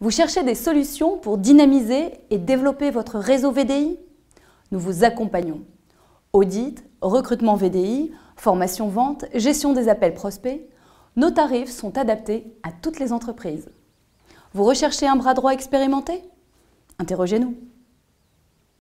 Vous cherchez des solutions pour dynamiser et développer votre réseau VDI Nous vous accompagnons. Audit, recrutement VDI, formation vente, gestion des appels prospects, nos tarifs sont adaptés à toutes les entreprises. Vous recherchez un bras droit expérimenté Interrogez-nous.